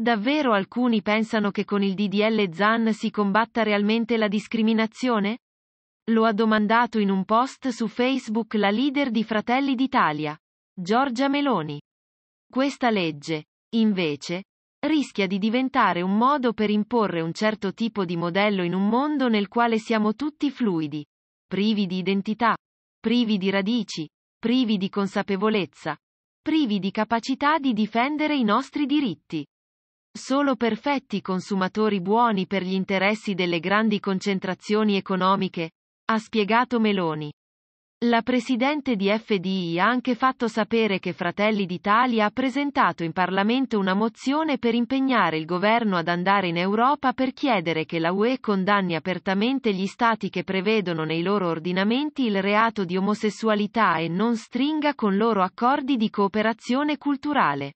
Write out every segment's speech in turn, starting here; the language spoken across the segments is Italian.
Davvero alcuni pensano che con il DDL ZAN si combatta realmente la discriminazione? Lo ha domandato in un post su Facebook la leader di Fratelli d'Italia, Giorgia Meloni. Questa legge, invece, rischia di diventare un modo per imporre un certo tipo di modello in un mondo nel quale siamo tutti fluidi, privi di identità, privi di radici, privi di consapevolezza, privi di capacità di difendere i nostri diritti. Solo perfetti consumatori buoni per gli interessi delle grandi concentrazioni economiche, ha spiegato Meloni. La presidente di FDI ha anche fatto sapere che Fratelli d'Italia ha presentato in Parlamento una mozione per impegnare il governo ad andare in Europa per chiedere che la UE condanni apertamente gli stati che prevedono nei loro ordinamenti il reato di omosessualità e non stringa con loro accordi di cooperazione culturale.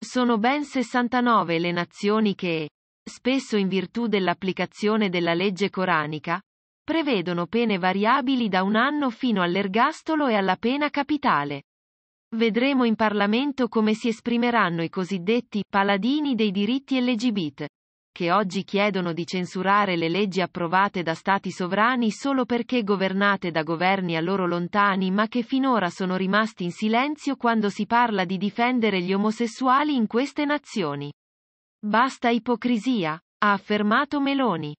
Sono ben 69 le nazioni che, spesso in virtù dell'applicazione della legge coranica, prevedono pene variabili da un anno fino all'ergastolo e alla pena capitale. Vedremo in Parlamento come si esprimeranno i cosiddetti paladini dei diritti LGBT che oggi chiedono di censurare le leggi approvate da stati sovrani solo perché governate da governi a loro lontani ma che finora sono rimasti in silenzio quando si parla di difendere gli omosessuali in queste nazioni. Basta ipocrisia, ha affermato Meloni.